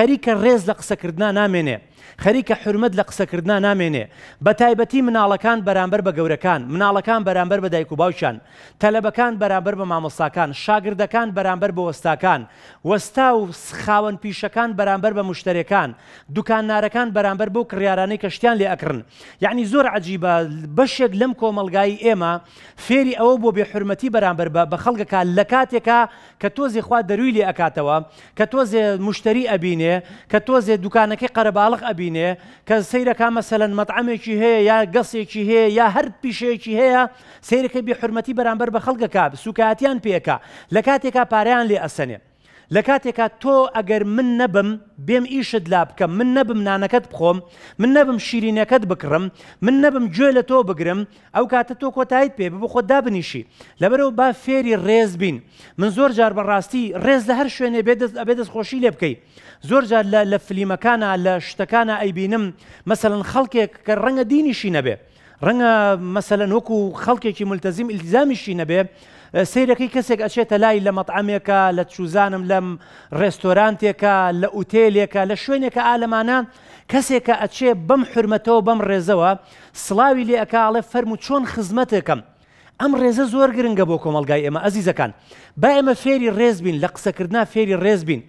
خەریکە ڕێز لە قسەکردنا نامێنێ خەریکە حرمەت لە قسەکردنا نامێنێ بە تایبەتی مناڵەکان بەرامبەر بە گەورەکان مناڵەکان بەرامبەر بە دایک و باوشان تەلەبەکان بەرامبەر بە مامۆستاکان شاگردەکان بەرامبەر بە وەستاکان وەستا و خاوەن پیشەکان بەرامبەر بە مشترەکان دوکاننارەکان بەرامبەر بۆ کڕارانەی کەشتیان لێ ئەکرن یعنی زۆر عجیبە بەشێک لەم کۆمەلگایی ئێمە فێری ئەوە بۆ بێحرمەتی بەرامبەر بە خەڵگەکە لە کاتێکا کە تۆزێ خوا دەروی لێ ئەکاتەوە کە تۆزێ مشتری ئەبینێ کە تۆزێ دوکانەکەی قەرەباڵق ئەبینێ کە سیرەکە مەسەلەن مەتعامێکی هەیە یا گەسێکی هەیە یا هەر پیشەیەکی هەیە سیرەکە بحرمەتی بەرامبەر بە خەڵگەکە سوکاتیان پێکە لە کاتێکا پاریان لێ ئەسەنێ لە کاتێکا تۆ ئەگەر من نەبم بێم ئیشت لا بکەم من نەبم نانەکەت بخۆم من نەبم شیرینەکەت بکڕم من نەبم گوێ لە تۆ بگرم ئەو کاتە تۆ کۆتایت پێ ببە خۆ دابنیشی لەبەرەوە با فێری ڕێز بین من زۆر جار بەڕاستی ڕێز لە هەر شوێنێ بێدەست ئەبێ دەستخۆشی لێ بکەیت زۆر جار لە فلیمەکانە لە شتەکانە ئەیبینم مەسەن خەڵکێک کە ڕەنگە دینیشی نەبێ ڕەنگە مەسەلە وەکو خەڵکێکی ملتەزیم ئیلتیزامیشی نەبێ سیرەکەی کەسێک ئەچێتە لای لە مەطعامێکە لە چوزانم لەم ڕێستۆرانتێکە لە ئوتێل لێکە لە شوێنێکە ئالەمانە کەسێکە ئەچێ بەم حرمەتەوە بەم ڕێزەوە سلاوی لێ ئەکاڵێ فەرمو چۆن خزمەتێکم ئەم ڕێزە زۆر گرنگە بۆ کۆمەلگای ئێمە ئەزیزەکان با ئێمە فێری ڕێز بین لە قسەکردنا فێری ڕێز بین.